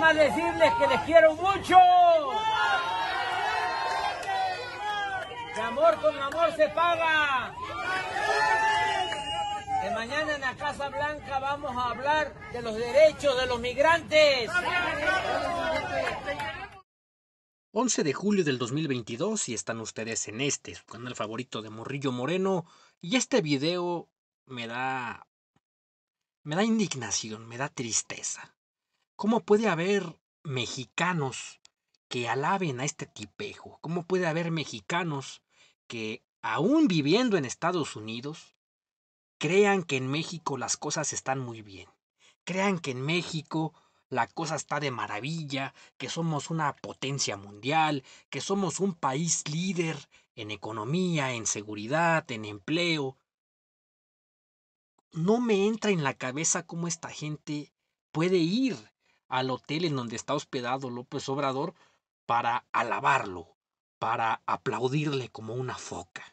más decirles que les quiero mucho. Que amor con amor se paga. Que mañana en la Casa Blanca vamos a hablar de los derechos de los migrantes. 11 de julio del 2022 y están ustedes en este, su canal favorito de Morrillo Moreno. Y este video me da... me da indignación, me da tristeza. ¿Cómo puede haber mexicanos que alaben a este tipejo? ¿Cómo puede haber mexicanos que, aún viviendo en Estados Unidos, crean que en México las cosas están muy bien? Crean que en México la cosa está de maravilla, que somos una potencia mundial, que somos un país líder en economía, en seguridad, en empleo. No me entra en la cabeza cómo esta gente puede ir al hotel en donde está hospedado López Obrador para alabarlo, para aplaudirle como una foca.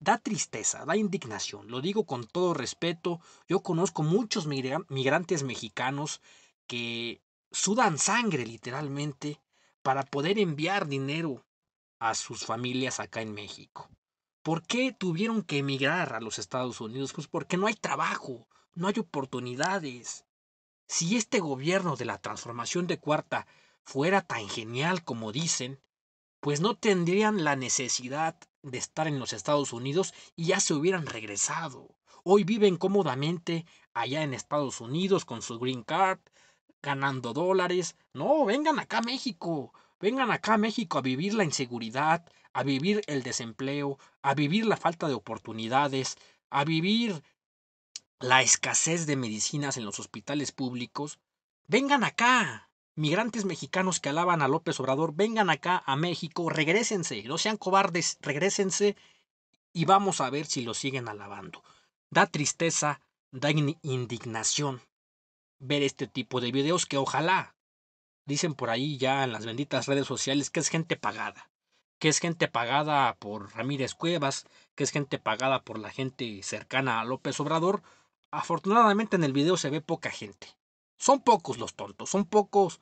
Da tristeza, da indignación, lo digo con todo respeto, yo conozco muchos migrantes mexicanos que sudan sangre literalmente para poder enviar dinero a sus familias acá en México. ¿Por qué tuvieron que emigrar a los Estados Unidos? Pues porque no hay trabajo, no hay oportunidades. Si este gobierno de la transformación de cuarta fuera tan genial como dicen, pues no tendrían la necesidad de estar en los Estados Unidos y ya se hubieran regresado. Hoy viven cómodamente allá en Estados Unidos con su green card, ganando dólares. No, vengan acá a México, vengan acá a México a vivir la inseguridad, a vivir el desempleo, a vivir la falta de oportunidades, a vivir la escasez de medicinas en los hospitales públicos, vengan acá. Migrantes mexicanos que alaban a López Obrador, vengan acá a México, regrésense, no sean cobardes, regrésense y vamos a ver si lo siguen alabando. Da tristeza, da indignación ver este tipo de videos que ojalá, dicen por ahí ya en las benditas redes sociales, que es gente pagada, que es gente pagada por Ramírez Cuevas, que es gente pagada por la gente cercana a López Obrador, Afortunadamente en el video se ve poca gente. Son pocos los tontos, son pocos,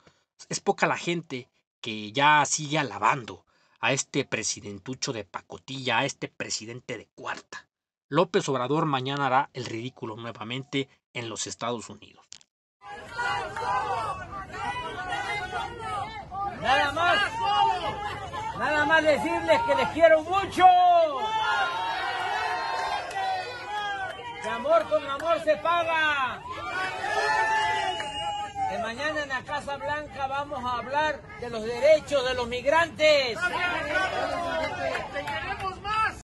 es poca la gente que ya sigue alabando a este presidentucho de pacotilla, a este presidente de cuarta. López Obrador mañana hará el ridículo nuevamente en los Estados Unidos. Nada más, nada más decirles que les quiero mucho. amor con amor se paga. mañana en la Casa Blanca vamos a hablar de los derechos de los migrantes.